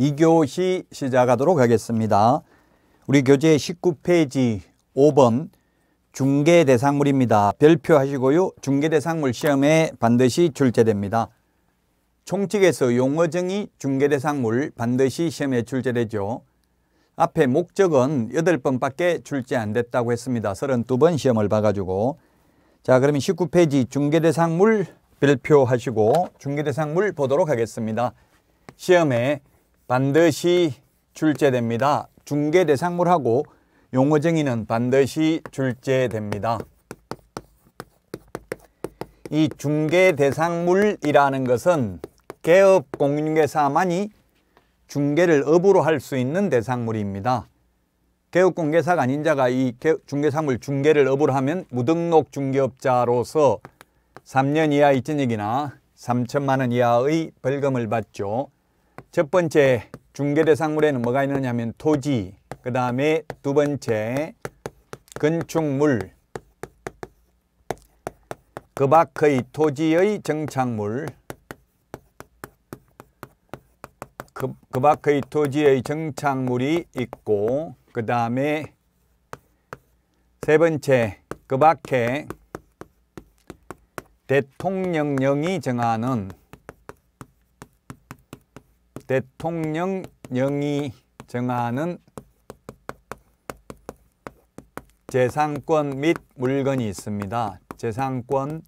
2교시 시작하도록 하겠습니다. 우리 교재 19페이지 5번 중개 대상물입니다. 별표하시고요. 중개 대상물 시험에 반드시 출제됩니다. 총칙에서 용어정의 중개 대상물 반드시 시험에 출제되죠. 앞에 목적은 8번밖에 출제 안 됐다고 했습니다. 32번 시험을 봐가지고 자 그러면 19페이지 중개 대상물 별표하시고 중개 대상물 보도록 하겠습니다. 시험에 반드시 출제됩니다. 중개 대상물하고 용어정의는 반드시 출제됩니다. 이 중개 대상물이라는 것은 개업 공인중사만이 중개를 업으로 할 수 있는 대상물입니다. 개업 공개사가 아닌 자가 이 중개상물 중개를 업으로 하면 무등록 중개업자로서 3년 이하 입진액이나 3천만 원 이하의 벌금을 받죠. 첫 번째 중개대상물에는 뭐가 있느냐 하면 토지, 그 다음에 두 번째 건축물, 그 밖의 토지의 정착물, 그, 그 밖의 토지의 정착물이 있고 그 다음에 세 번째 그 밖에 대통령령이 정하는 대통령령이 정하는 재산권 및 물건이 있습니다. 재산권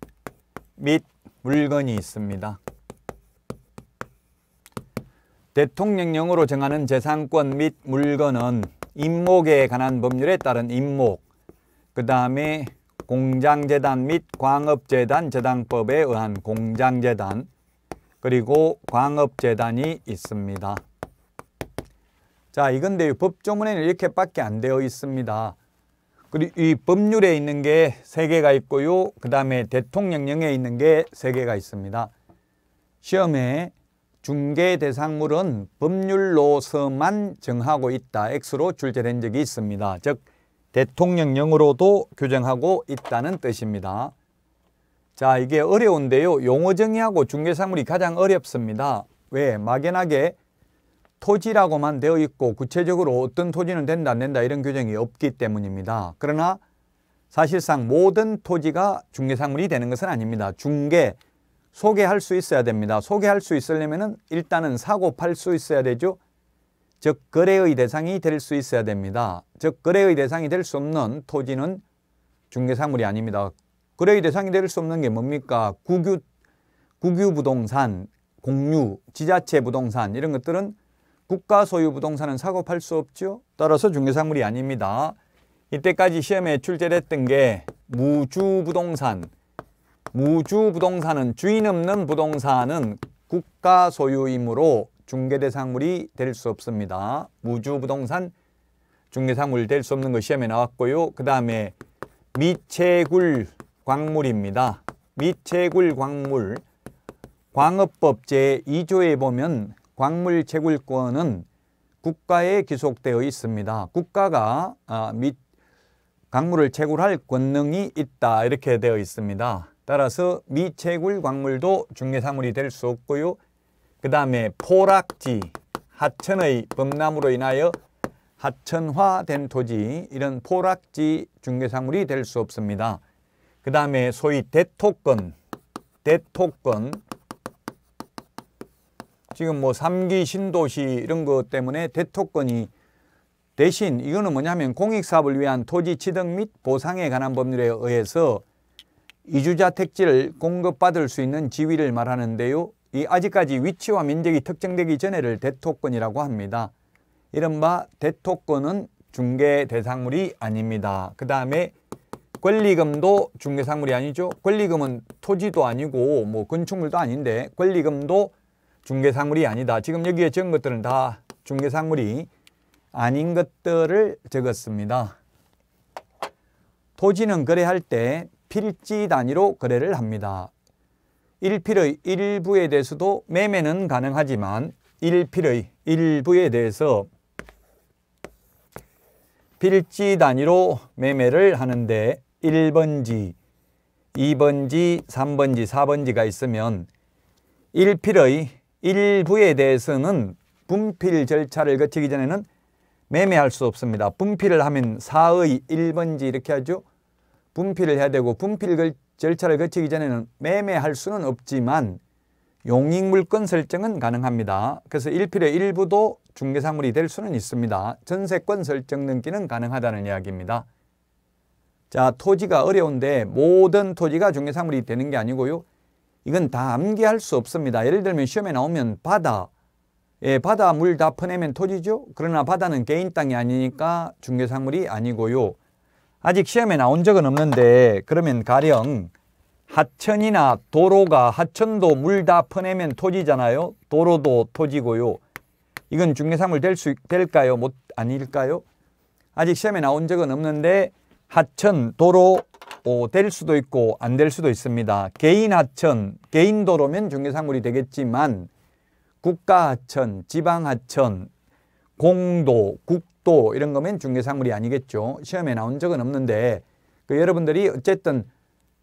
및 물건이 있습니다. 대통령령으로 정하는 재산권 및 물건은 임목에 관한 법률에 따른 임목, 그 다음에 공장재단 및 광업재단 재단법에 의한 공장재단, 그리고 광업재단이 있습니다. 자, 이건데 법조문에는 이렇게밖에 안 되어 있습니다. 그리고 이 법률에 있는 게 세 개가 있고요. 그 다음에 대통령령에 있는 게 세 개가 있습니다. 시험에 중개 대상물은 법률로서만 정하고 있다. X로 출제된 적이 있습니다. 즉 대통령령으로도 규정하고 있다는 뜻입니다. 자 이게 어려운데요. 용어 정의하고 중개사물이 가장 어렵습니다. 왜? 막연하게 토지라고만 되어 있고 구체적으로 어떤 토지는 된다 안 된다 이런 규정이 없기 때문입니다. 그러나 사실상 모든 토지가 중개사물이 되는 것은 아닙니다. 중개, 소개할 수 있어야 됩니다. 소개할 수 있으려면 일단은 사고 팔 수 있어야 되죠. 즉 거래의 대상이 될 수 있어야 됩니다. 즉 거래의 대상이 될 수 없는 토지는 중개사물이 아닙니다. 거래의 대상이 될 수 없는 게 뭡니까? 국유, 국유 부동산, 공유, 지자체 부동산 이런 것들은 국가 소유 부동산은 사고 팔 수 없죠. 따라서 중개사물이 아닙니다. 이때까지 시험에 출제됐던 게 무주 부동산. 무주 부동산은 주인 없는 부동산은 국가 소유이므로 중개 대상물이 될 수 없습니다. 무주 부동산 중개상물 될 수 없는 것 시험에 나왔고요. 그 다음에 미채굴 광물입니다. 미채굴 광물 광업법 제2조에 보면 광물 채굴권은 국가에 기속되어 있습니다. 국가가 아, 및 광물을 채굴할 권능이 있다 이렇게 되어 있습니다. 따라서 미채굴 광물도 중개사물이 될 수 없고요. 그 다음에 포락지, 하천의 범람으로 인하여 하천화된 토지 이런 포락지 중개사물이 될 수 없습니다. 그 다음에 소위 대토권, 대토권 지금 뭐 3기 신도시 이런 것 때문에 대토권이 대신 이거는 뭐냐면 공익사업을 위한 토지 취득 및 보상에 관한 법률에 의해서 이주자 택지를 공급받을 수 있는 지위를 말하는데요. 이 아직까지 위치와 면적이 특정되기 전에를 대토권이라고 합니다. 이른바 대토권은 중개 대상물이 아닙니다. 그 다음에 권리금도 중개상물이 아니죠. 권리금은 토지도 아니고 뭐 건축물도 아닌데 권리금도 중개상물이 아니다. 지금 여기에 적은 것들은 다 중개상물이 아닌 것들을 적었습니다. 토지는 거래할 때 필지 단위로 거래를 합니다. 1필의 일부에 대해서도 매매는 가능하지만 1필의 일부에 대해서 필지 단위로 매매를 하는데 1번지, 2번지, 3번지, 4번지가 있으면 1필의 일부에 대해서는 분필 절차를 거치기 전에는 매매할 수 없습니다. 분필을 하면 4의 1번지 이렇게 하죠. 분필을 해야 되고 분필 절차를 거치기 전에는 매매할 수는 없지만 용익물권 설정은 가능합니다. 그래서 1필의 일부도 중개사물이 될 수는 있습니다. 전세권 설정 등기는 가능하다는 이야기입니다. 자, 토지가 어려운데 모든 토지가 중개사물이 되는 게 아니고요. 이건 다 암기할 수 없습니다. 예를 들면 시험에 나오면 바다. 예, 바다 물 다 퍼내면 토지죠. 그러나 바다는 개인 땅이 아니니까 중개사물이 아니고요. 아직 시험에 나온 적은 없는데 그러면 가령 하천이나 도로가 하천도 물 다 퍼내면 토지잖아요. 도로도 토지고요. 이건 중개사물 될 수 될까요? 못 아닐까요? 아직 시험에 나온 적은 없는데 하천, 도로 어, 될 수도 있고 안 될 수도 있습니다. 개인 하천, 개인 도로면 중개상물이 되겠지만 국가 하천, 지방 하천, 공도, 국도 이런 거면 중개상물이 아니겠죠. 시험에 나온 적은 없는데 그 여러분들이 어쨌든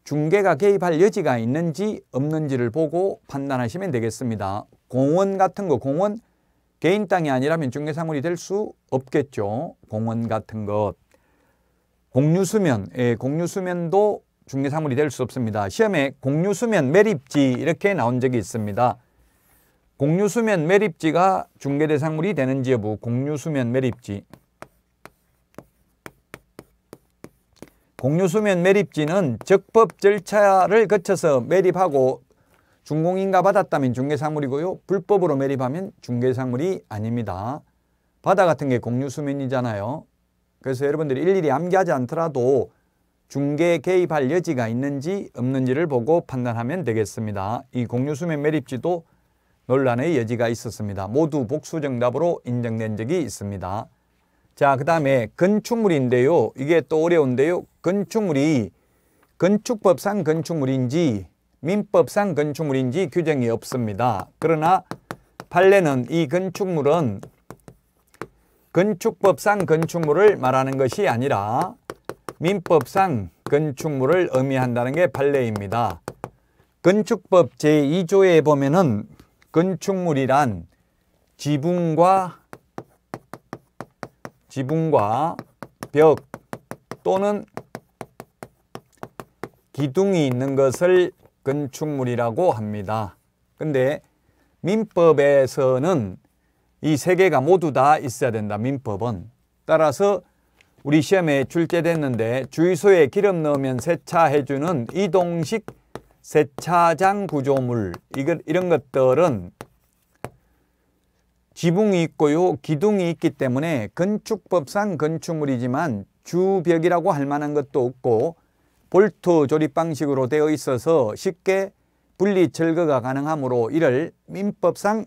중개가 개입할 여지가 있는지 없는지를 보고 판단하시면 되겠습니다. 공원 같은 거 공원 개인 땅이 아니라면 중개상물이 될 수 없겠죠. 공원 같은 것. 공유수면, 예, 공유수면도 중개사물이 될 수 없습니다. 시험에 공유수면 매립지 이렇게 나온 적이 있습니다. 공유수면 매립지가 중개대상물이 되는지 여부, 공유수면 매립지. 공유수면 매립지는 적법 절차를 거쳐서 매립하고 중공인가 받았다면 중개상물이고요. 불법으로 매립하면 중개상물이 아닙니다. 바다 같은 게 공유수면이잖아요. 그래서 여러분들이 일일이 암기하지 않더라도 중개 개입할 여지가 있는지 없는지를 보고 판단하면 되겠습니다. 이 공유수면 매립지도 논란의 여지가 있었습니다. 모두 복수 정답으로 인정된 적이 있습니다. 자, 그 다음에 건축물인데요. 이게 또 어려운데요. 건축물이 건축법상 건축물인지 민법상 건축물인지 규정이 없습니다. 그러나 판례는 이 건축물은 건축법상 건축물을 말하는 것이 아니라 민법상 건축물을 의미한다는 게 판례입니다. 건축법 제2조에 보면은 건축물이란 지붕과 지붕과 벽 또는 기둥이 있는 것을 건축물이라고 합니다. 근데 민법에서는 이세 개가 모두 다 있어야 된다. 민법은. 따라서 우리 시험에 출제됐는데 주유소에 기름 넣으면 세차해주는 이동식 세차장 구조물 이런 것들은 지붕이 있고요 기둥이 있기 때문에 건축법상 건축물이지만 주벽이라고 할 만한 것도 없고 볼트 조립 방식으로 되어 있어서 쉽게 분리 철거가 가능하므로 이를 민법상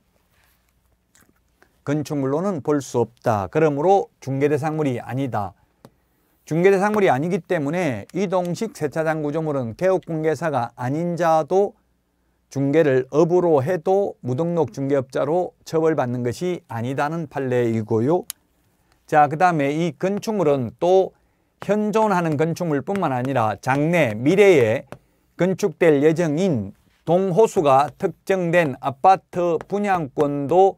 건축물로는 볼 수 없다. 그러므로 중개대상물이 아니다. 중개대상물이 아니기 때문에 이동식 세차장 구조물은 개업공개사가 아닌 자도 중개를 업으로 해도 무등록 중개업자로 처벌받는 것이 아니다는 판례이고요. 자, 그 다음에 이 건축물은 또 현존하는 건축물뿐만 아니라 장래, 미래에 건축될 예정인 동호수가 특정된 아파트 분양권도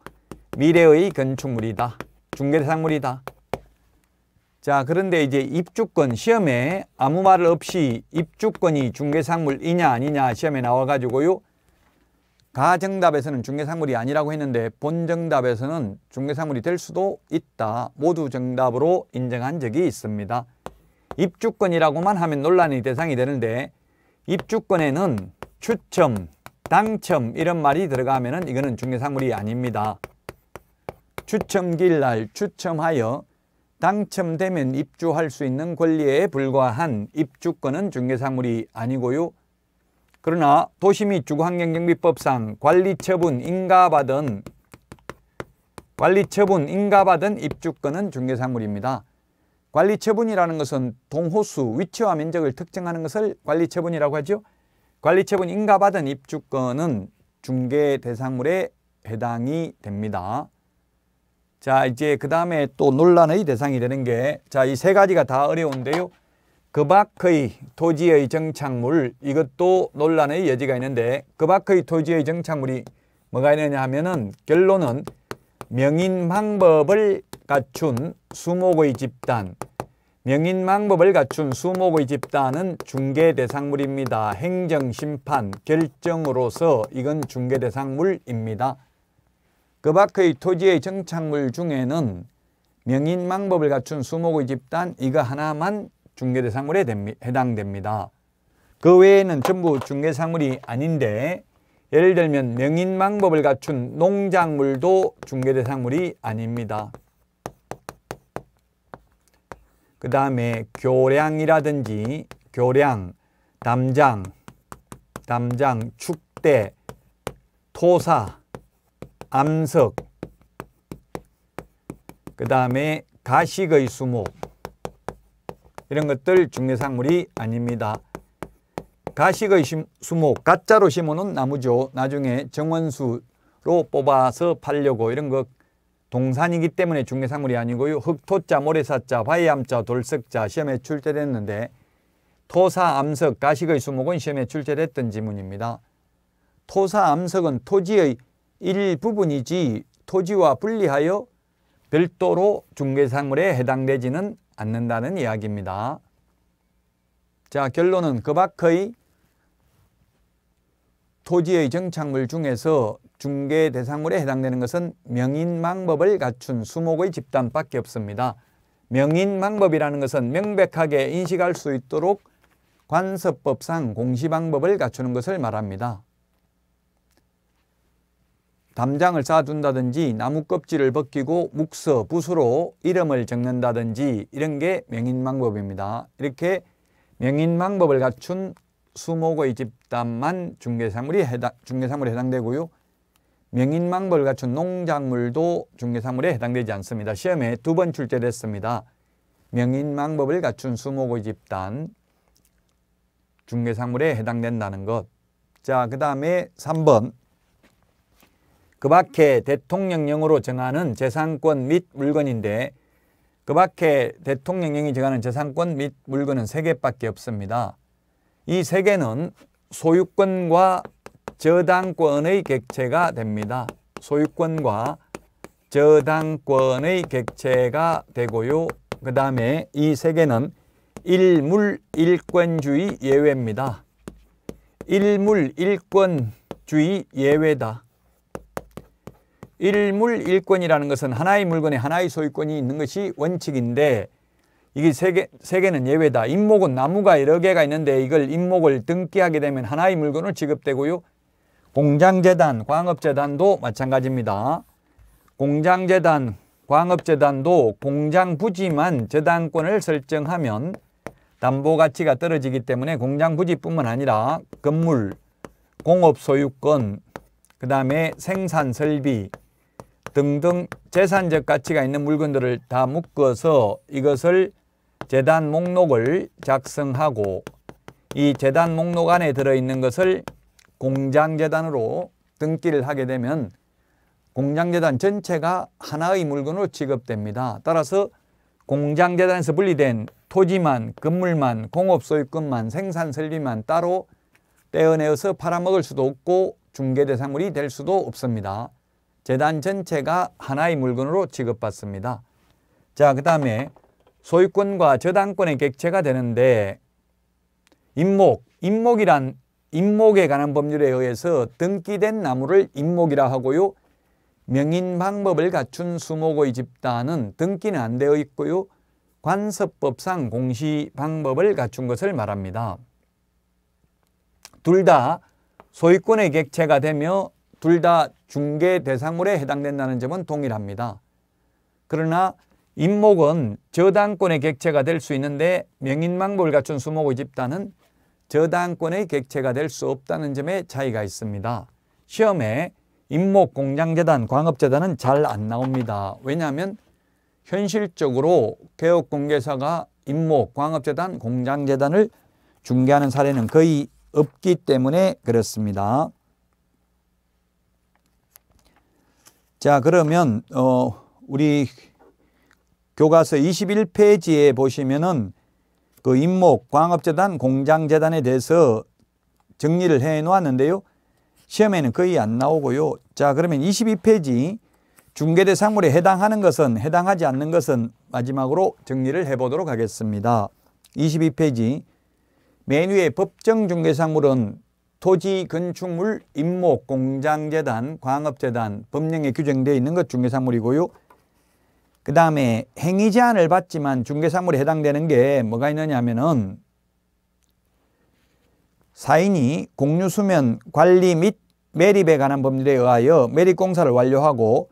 미래의 건축물이다. 중개대상물이다. 자 그런데 이제 입주권 시험에 아무 말 없이 입주권이 중개상물이냐 아니냐 시험에 나와가지고요. 가정답에서는 중개상물이 아니라고 했는데 본정답에서는 중개상물이 될 수도 있다. 모두 정답으로 인정한 적이 있습니다. 입주권이라고만 하면 논란의 대상이 되는데 입주권에는 추첨, 당첨 이런 말이 들어가면 이거는 중개상물이 아닙니다. 추첨길 날 추첨하여 당첨되면 입주할 수 있는 권리에 불과한 입주권은 중개사물이 아니고요. 그러나 도시및 주거환경경비법상 관리처분 인가받은 관리처분 인가받은 입주권은 중개사물입니다. 관리처분이라는 것은 동호수, 위치와 면적을 특정하는 것을 관리처분이라고 하죠. 관리처분 인가받은 입주권은 중개 대상물에 해당이 됩니다. 자, 이제 그 다음에 또 논란의 대상이 되는 게 자, 이 세 가지가 다 어려운데요. 그 밖의 토지의 정착물 이것도 논란의 여지가 있는데 그 밖의 토지의 정착물이 뭐가 있느냐 하면은 결론은 명인방법을 갖춘 수목의 집단 명인방법을 갖춘 수목의 집단은 중개 대상물입니다. 행정심판 결정으로서 이건 중개 대상물입니다. 그 밖의 토지의 정착물 중에는 명인망법을 갖춘 수목의 집단 이거 하나만 중개대상물에 해당됩니다. 그 외에는 전부 중개상물이 아닌데 예를 들면 명인망법을 갖춘 농작물도 중개대상물이 아닙니다. 그 다음에 교량이라든지 교량, 담장, 담장, 축대, 토사, 암석 그 다음에 가식의 수목 이런 것들 중요산물이 아닙니다. 가식의 수목, 가짜로 심어놓은 나무죠. 나중에 정원수로 뽑아서 팔려고 이런 거 동산이기 때문에 중개산물이 아니고요. 흙토자, 모래사자, 화해암자, 돌석자 시험에 출제됐는데 토사, 암석, 가식의 수목은 시험에 출제됐던 지문입니다. 토사, 암석은 토지의 일부분이지 토지와 분리하여 별도로 중개사물에 해당되지는 않는다는 이야기입니다. 자 결론은 그 밖의 토지의 정착물 중에서 중개 대상물에 해당되는 것은 명인망법을 갖춘 수목의 집단밖에 없습니다. 명인망법이라는 것은 명백하게 인식할 수 있도록 관서법상 공시방법을 갖추는 것을 말합니다. 담장을 쌓아둔다든지 나무 껍질을 벗기고 묵서, 붓으로 이름을 적는다든지 이런 게 명인망법입니다. 이렇게 명인망법을 갖춘 수목의 집단만 중개사물이 해당, 중개사물에 해당되고요. 명인망법을 갖춘 농작물도 중개사물에 해당되지 않습니다. 시험에 두 번 출제됐습니다. 명인망법을 갖춘 수목의 집단 중개사물에 해당된다는 것. 자, 그 다음에 3번 그 밖에 대통령령으로 정하는 재산권 및 물건인데 그 밖에 대통령령이 정하는 재산권 및 물건은 세개밖에 없습니다. 이 세개는 소유권과 저당권의 객체가 됩니다. 소유권과 저당권의 객체가 되고요. 그 다음에 이 세 개는 일물일권주의 예외입니다. 일물일권주의 예외다. 일물일권이라는 것은 하나의 물건에 하나의 소유권이 있는 것이 원칙인데 이게 세계, 세계는 예외다. 임목은 나무가 여러 개가 있는데 이걸 임목을 등기하게 되면 하나의 물건으로 지급되고요. 공장재단, 광업재단도 마찬가지입니다. 공장재단, 광업재단도 공장 부지만 재단권을 설정하면 담보가치가 떨어지기 때문에 공장 부지뿐만 아니라 건물, 공업소유권, 그 다음에 생산설비, 등등 재산적 가치가 있는 물건들을 다 묶어서 이것을 재단 목록을 작성하고 이 재단 목록 안에 들어있는 것을 공장재단으로 등기를 하게 되면 공장재단 전체가 하나의 물건으로 취급됩니다. 따라서 공장재단에서 분리된 토지만, 건물만, 공업소유권만, 생산설비만 따로 떼어내어서 팔아먹을 수도 없고 중개대상물이 될 수도 없습니다. 재단 전체가 하나의 물건으로 지급받습니다 자, 그 다음에 소유권과 저당권의 객체가 되는데 임목, 임목이란 임목에 관한 법률에 의해서 등기된 나무를 임목이라 하고요. 명인 방법을 갖춘 수목의 집단은 등기는 안 되어 있고요. 관서법상 공시 방법을 갖춘 것을 말합니다. 둘 다 소유권의 객체가 되며 둘다 중개 대상물에 해당된다는 점은 동일합니다. 그러나 임목은 저당권의 객체가 될 수 있는데 명인망복을 갖춘 수목의 집단은 저당권의 객체가 될 수 없다는 점에 차이가 있습니다. 시험에 임목 공장재단, 광업재단은 잘 안 나옵니다. 왜냐하면 현실적으로 개업공개사가 임목, 광업재단, 공장재단을 중개하는 사례는 거의 없기 때문에 그렇습니다. 자, 그러면 어 우리 교과서 21페이지에 보시면은 그 임목 광업재단 공장재단에 대해서 정리를 해 놓았는데요. 시험에는 거의 안 나오고요. 자, 그러면 22페이지 중개대 상물에 해당하는 것은 해당하지 않는 것은 마지막으로 정리를 해 보도록 하겠습니다. 22페이지 메뉴에 법정 중개상물은 토지건축물 임목공장재단, 광업재단 법령에 규정되어 있는 것 중개사물이고요. 그 다음에 행위 제한을 받지만 중개사물에 해당되는 게 뭐가 있느냐 하면은 사인이 공유수면 관리 및 매립에 관한 법률에 의하여 매립공사를 완료하고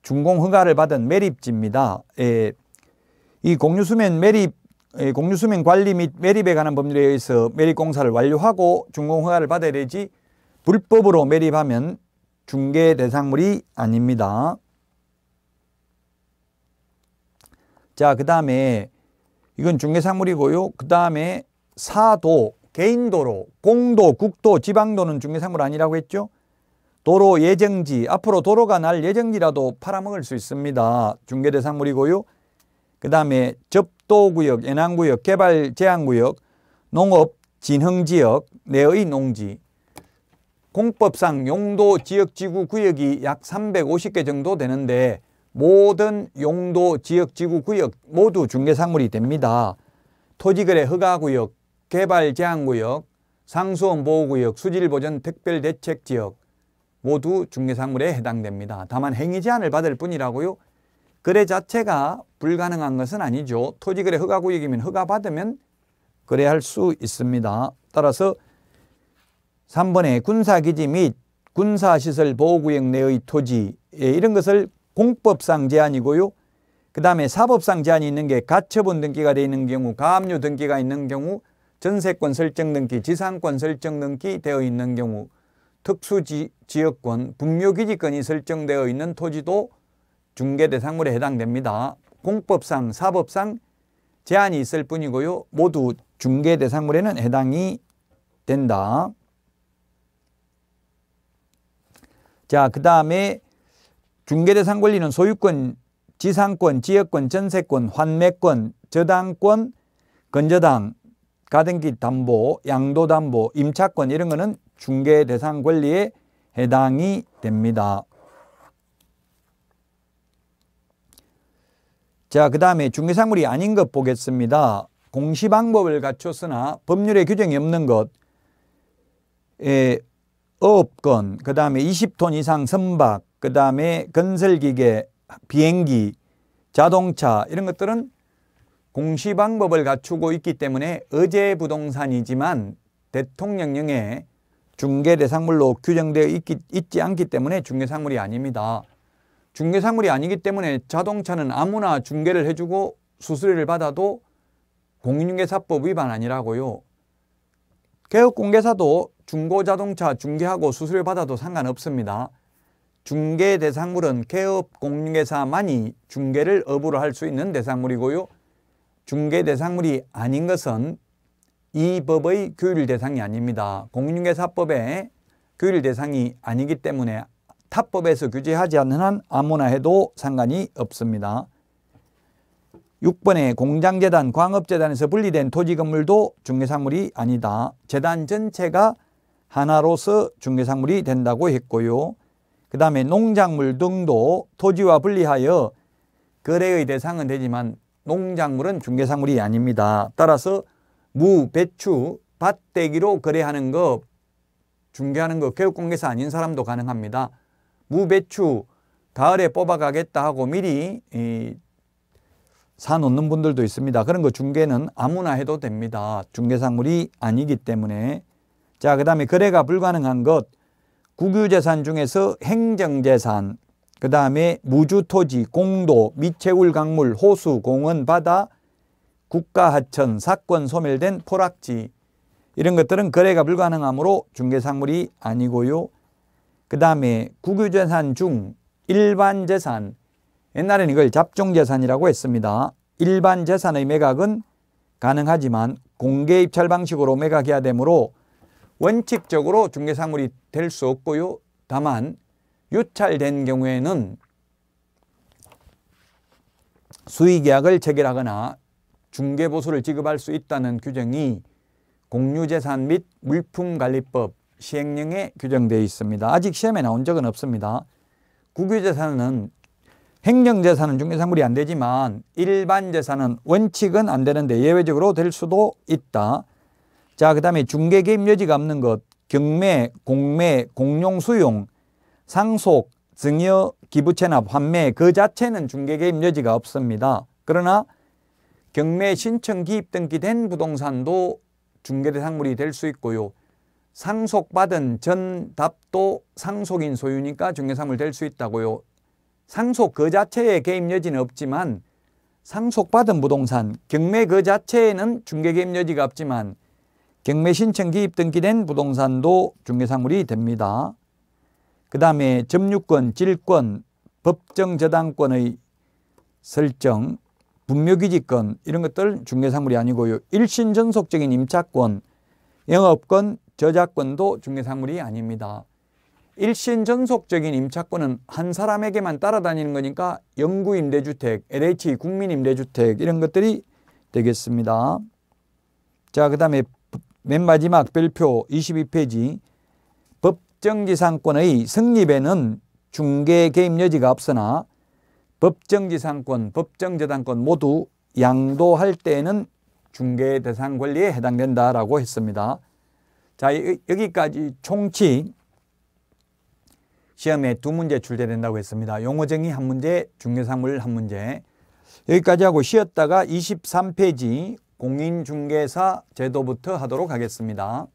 준공 허가를 받은 매립지입니다. 예, 이 공유수면 매립 공유수명 관리 및 매립에 관한 법률에 의해서 매립공사를 완료하고 준공허가를 받아야 되지 불법으로 매립하면 중개 대상물이 아닙니다. 자, 그 다음에 이건 중개상물이고요. 그 다음에 사도, 개인도로, 공도, 국도, 지방도는 중개상물 아니라고 했죠. 도로 예정지, 앞으로 도로가 날 예정지라도 팔아먹을 수 있습니다. 중개대상물이고요. 그 다음에 접도구역, 연안구역, 개발제한구역, 농업, 진흥지역, 내의 농지, 공법상 용도 지역지구 구역이 약 350개 정도 되는데 모든 용도 지역지구 구역 모두 중개상물이 됩니다. 토지거래 허가구역, 개발제한구역, 상수원 보호구역, 수질보전 특별대책지역 모두 중개상물에 해당됩니다. 다만 행위 제한을 받을 뿐이라고요. 거래 자체가 불가능한 것은 아니죠. 토지거래 허가구 역이면 허가받으면 거래할 수 있습니다. 따라서 3번에 군사기지 및 군사시설 보호구역 내의 토지 예, 이런 것을 공법상 제한이고요. 그 다음에 사법상 제한이 있는 게 가처분 등기가 되어 있는 경우, 가압류 등기가 있는 경우, 전세권 설정 등기, 지상권 설정 등기 되어 있는 경우, 특수지역권, 분묘기지권이 설정되어 있는 토지도 중개 대상물에 해당됩니다. 공법상, 사법상 제한이 있을 뿐이고요. 모두 중개 대상물에는 해당이 된다. 자, 그 다음에 중개대상 권리는 소유권, 지상권, 지역권, 전세권, 환매권, 저당권, 건저당, 가등기 담보, 양도담보, 임차권 이런 거는 중개대상 권리에 해당이 됩니다. 자, 그 다음에 중개상물이 아닌 것 보겠습니다. 공시 방법을 갖췄으나 법률의 규정이 없는 것, 에, 예, 어업권, 그 다음에 20톤 이상 선박, 그 다음에 건설기계, 비행기, 자동차 이런 것들은 공시 방법을 갖추고 있기 때문에 어제 부동산이지만 대통령령에 중개 대상물로 규정되어 있기, 있지 않기 때문에 중개상물이 아닙니다. 중개사물이 아니기 때문에 자동차는 아무나 중개를 해주고 수수료를 받아도 공인중개사법 위반 아니라고요. 개업공개사도 중고자동차 중개하고 수수료 받아도 상관없습니다. 중개 대상물은 개업공개사만이 중개를 업으로 할 수 있는 대상물이고요. 중개 대상물이 아닌 것은 이 법의 규율 대상이 아닙니다. 공인중개사법의 규율 대상이 아니기 때문에 타법에서 규제하지 않는 한 아무나 해도 상관이 없습니다. 6번에 공장재단, 광업재단에서 분리된 토지건물도 중개상물이 아니다. 재단 전체가 하나로서 중개상물이 된다고 했고요. 그 다음에 농작물 등도 토지와 분리하여 거래의 대상은 되지만 농작물은 중개상물이 아닙니다. 따라서 무, 배추, 밭대기로 거래하는 것, 중개하는 것, 교육공개사 아닌 사람도 가능합니다. 무배추 가을에 뽑아가겠다 하고 미리 이, 사놓는 분들도 있습니다. 그런 거 중개는 아무나 해도 됩니다. 중개상물이 아니기 때문에 자, 그 다음에 거래가 불가능한 것 국유재산 중에서 행정재산 그 다음에 무주토지, 공도, 미채울 강물, 호수, 공원, 바다, 국가하천, 사건 소멸된 포락지 이런 것들은 거래가 불가능하므로 중개상물이 아니고요. 그 다음에 국유재산 중 일반재산 옛날에는 이걸 잡종재산이라고 했습니다. 일반 재산의 매각은 가능하지만 공개 입찰 방식으로 매각해야 되므로 원칙적으로 중개상물이 될 수 없고요. 다만 유찰된 경우에는 수의계약을 체결하거나 중개보수를 지급할 수 있다는 규정이 공유재산 및 물품관리법 시행령에 규정되어 있습니다. 아직 시험에 나온 적은 없습니다. 국유재산은 행정재산은 중개상물이 안 되지만 일반재산은 원칙은 안 되는데 예외적으로 될 수도 있다. 자, 그 다음에 중개개입 여지가 없는 것, 경매, 공매, 공용, 수용, 상속, 증여, 기부채납, 환매 그 자체는 중개개입 여지가 없습니다. 그러나 경매 신청 기입 등기된 부동산도 중개대상물이 될 수 있고요. 상속받은 전답도 상속인 소유니까 중개사물 될 수 있다고요. 상속 그 자체에 개입 여지는 없지만 상속받은 부동산, 경매 그 자체에는 중개 개입 여지가 없지만 경매 신청 기입 등기된 부동산도 중개사물이 됩니다. 그 다음에 점유권, 질권, 법정 저당권의 설정, 분묘기지권 이런 것들 중개사물이 아니고요. 일신전속적인 임차권, 영업권, 저작권도 중개사물이 아닙니다. 일신 전속적인 임차권은 한 사람에게만 따라다니는 거니까 영구임대주택, LH 국민임대주택 이런 것들이 되겠습니다. 자, 그 다음에 맨 마지막 별표 22페이지 법정지상권의 성립에는 중개 개입 여지가 없으나 법정지상권, 법정저당권 모두 양도할 때에는 중개 대상 권리에 해당된다라고 했습니다. 자, 여기까지 총치 시험에 두 문제 출제된다고 했습니다. 용어정의 한 문제, 중개사물 한 문제. 여기까지 하고 쉬었다가 23페이지 공인중개사 제도부터 하도록 하겠습니다.